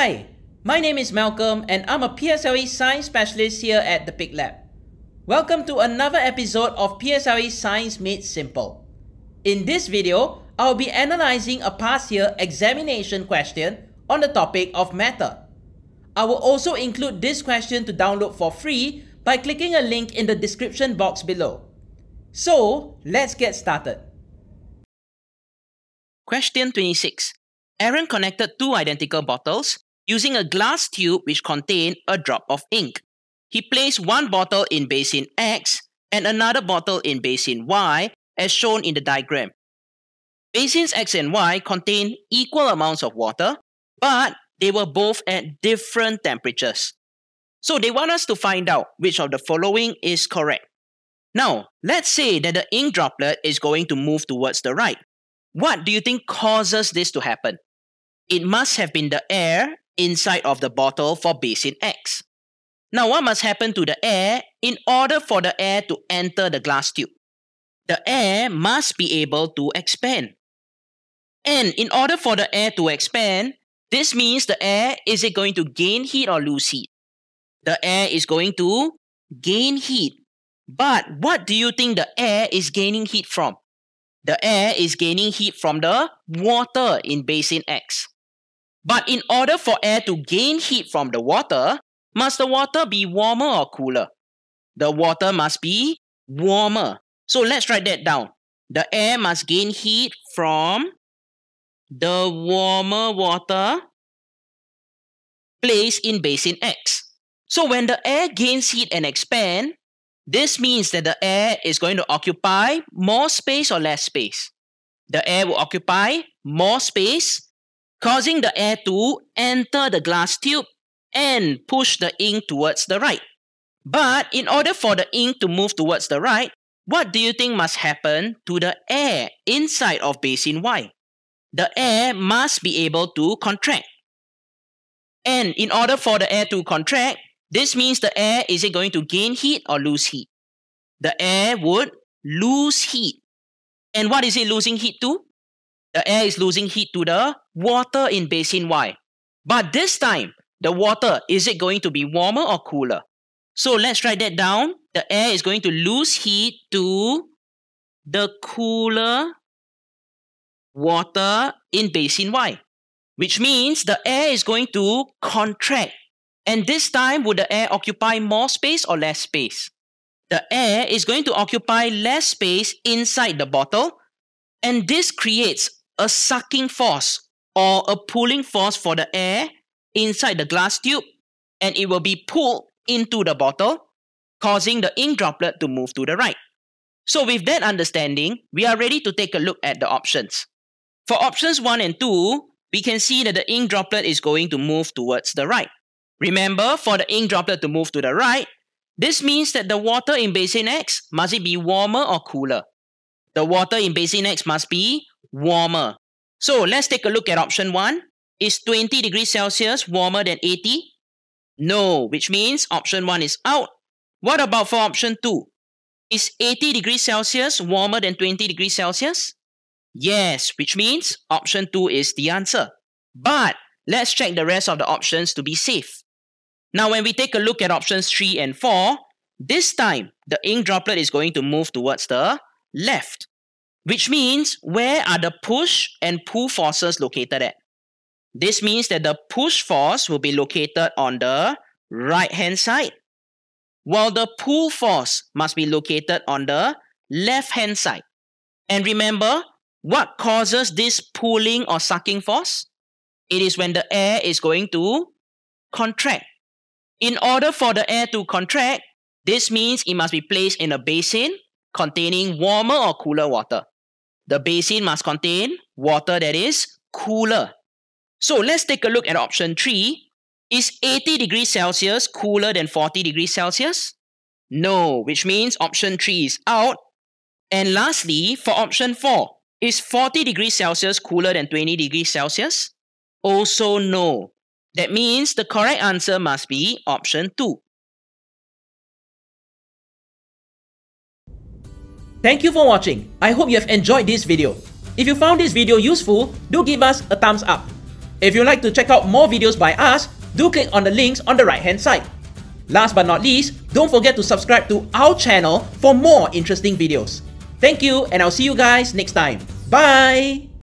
Hi, my name is Malcolm and I'm a PSLE Science Specialist here at the Big Lab. Welcome to another episode of PSLE Science Made Simple. In this video, I'll be analyzing a past year examination question on the topic of matter. I will also include this question to download for free by clicking a link in the description box below. So, let's get started. Question 26. Aaron connected two identical bottles using a glass tube which contained a drop of ink. He placed one bottle in basin X and another bottle in basin Y as shown in the diagram. Basins X and Y contain equal amounts of water, but they were both at different temperatures. So they want us to find out which of the following is correct. Now, let's say that the ink droplet is going to move towards the right. What do you think causes this to happen? It must have been the air inside of the bottle for basin X. Now, what must happen to the air in order for the air to enter the glass tube? The air must be able to expand. And in order for the air to expand, this means the air is it going to gain heat or lose heat? The air is going to gain heat. But what do you think the air is gaining heat from? The air is gaining heat from the water in basin X. But in order for air to gain heat from the water, must the water be warmer or cooler? The water must be warmer. So let's write that down. The air must gain heat from the warmer water placed in basin X. So when the air gains heat and expand, this means that the air is going to occupy more space or less space. The air will occupy more space causing the air to enter the glass tube and push the ink towards the right. But in order for the ink to move towards the right, what do you think must happen to the air inside of basin Y? The air must be able to contract. And in order for the air to contract, this means the air is it going to gain heat or lose heat? The air would lose heat. And what is it losing heat to? the air is losing heat to the water in basin Y. But this time, the water, is it going to be warmer or cooler? So let's write that down. The air is going to lose heat to the cooler water in basin Y, which means the air is going to contract. And this time, would the air occupy more space or less space? The air is going to occupy less space inside the bottle, and this creates a sucking force or a pulling force for the air inside the glass tube and it will be pulled into the bottle, causing the ink droplet to move to the right. So, with that understanding, we are ready to take a look at the options. For options 1 and 2, we can see that the ink droplet is going to move towards the right. Remember, for the ink droplet to move to the right, this means that the water in basin X must it be warmer or cooler. The water in basin X must be warmer. So let's take a look at option one. Is 20 degrees Celsius warmer than 80? No, which means option one is out. What about for option two? Is 80 degrees Celsius warmer than 20 degrees Celsius? Yes, which means option two is the answer. But let's check the rest of the options to be safe. Now, when we take a look at options three and four, this time the ink droplet is going to move towards the left which means where are the push and pull forces located at? This means that the push force will be located on the right hand side, while the pull force must be located on the left hand side. And remember, what causes this pulling or sucking force? It is when the air is going to contract. In order for the air to contract, this means it must be placed in a basin containing warmer or cooler water. The basin must contain water that is cooler. So let's take a look at option 3. Is 80 degrees Celsius cooler than 40 degrees Celsius? No, which means option 3 is out. And lastly, for option 4, is 40 degrees Celsius cooler than 20 degrees Celsius? Also no. That means the correct answer must be option 2. Thank you for watching. I hope you have enjoyed this video. If you found this video useful, do give us a thumbs up. If you'd like to check out more videos by us, do click on the links on the right hand side. Last but not least, don't forget to subscribe to our channel for more interesting videos. Thank you and I'll see you guys next time. Bye!